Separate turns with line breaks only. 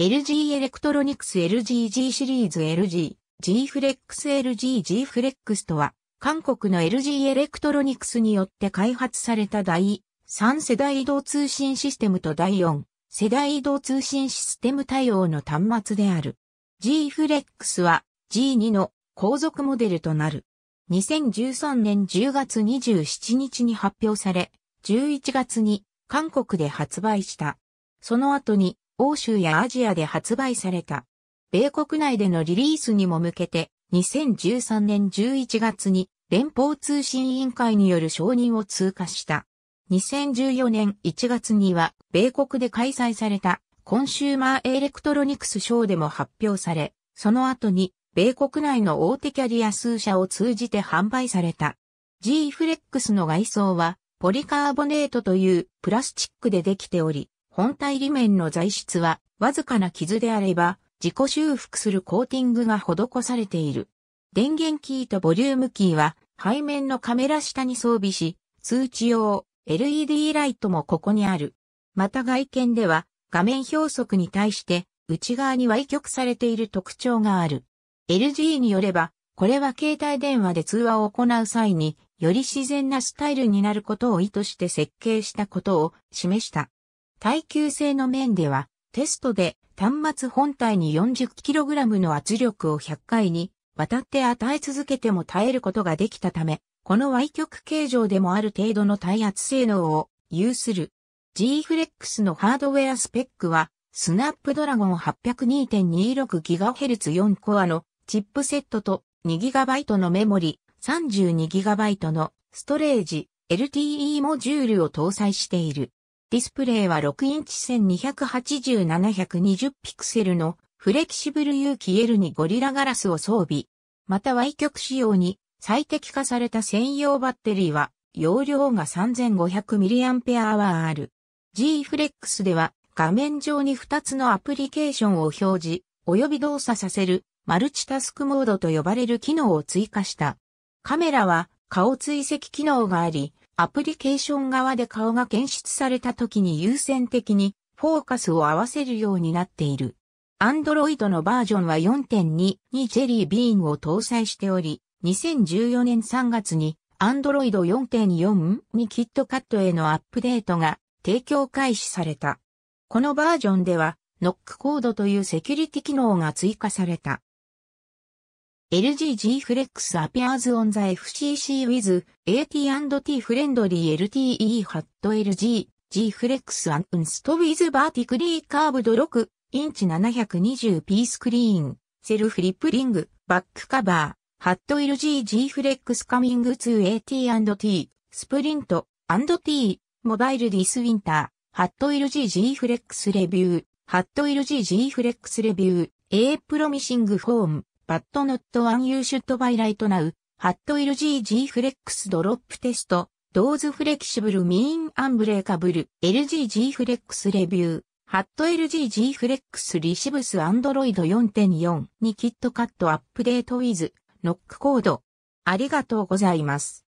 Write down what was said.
LG エレクトロニクス LGG シリーズ LG、G フレックス LG G フレックスとは、韓国の LG エレクトロニクスによって開発された第3世代移動通信システムと第4世代移動通信システム対応の端末である。G フレックスは G2 の後続モデルとなる。2013年10月27日に発表され、11月に韓国で発売した。その後に欧州やアジアで発売された。米国内でのリリースにも向けて、2013年11月に連邦通信委員会による承認を通過した。2014年1月には、米国で開催されたコンシューマーエレクトロニクスショーでも発表され、その後に、米国内の大手キャリア数社を通じて販売された。G フレックスの外装は、ポリカーボネートというプラスチックでできており、本体裏面の材質は、わずかな傷であれば、自己修復するコーティングが施されている。電源キーとボリュームキーは、背面のカメラ下に装備し、通知用 LED ライトもここにある。また外見では、画面表側に対して、内側に歪曲されている特徴がある。LG によれば、これは携帯電話で通話を行う際に、より自然なスタイルになることを意図して設計したことを示した。耐久性の面では、テストで端末本体に 40kg の圧力を100回に渡って与え続けても耐えることができたため、この Y 極形状でもある程度の耐圧性能を有する。G-Flex のハードウェアスペックは、スナップドラゴン 802.26GHz4 コアのチップセットと 2GB のメモリ、32GB のストレージ、LTE モジュールを搭載している。ディスプレイは6インチ1280-720ピクセルのフレキシブル UKL にゴリラガラスを装備、または異極仕様に最適化された専用バッテリーは容量が 3500mAh。G フレックスでは画面上に2つのアプリケーションを表示、及び動作させるマルチタスクモードと呼ばれる機能を追加した。カメラは顔追跡機能があり、アプリケーション側で顔が検出された時に優先的にフォーカスを合わせるようになっている。Android のバージョンは4.2にジェリービーンを搭載しており、2014年3月に Android 4.4にキットカットへのアップデートが提供開始された。このバージョンでは、ノックコードというセキュリティ機能が追加された。LGG Flex appears on the FCC with AT&T friendly LTE hat LG G Flex a n n o u n c e with vertically curved 6インチ 720p スクリーン、セルフリップリング、バックカバー、ハット LGG Flex Coming to a t t スプリント、&T、モバイルディスウィンター、ハット LGG フレックスレビュー、ハット LGG フレックスレビュー、A Promising フ o ーム。バットノットワンユーシュットバイライトナウ、ハットイル GG フレックスドロップテスト、ドーズフレキシブルミーンアンブレーカブル、LGG フレックスレビュー、ハット LGG フレックスリシブスアンドロイド4.4にキットカットアップデートウィズ、ノックコード。ありがとうございます。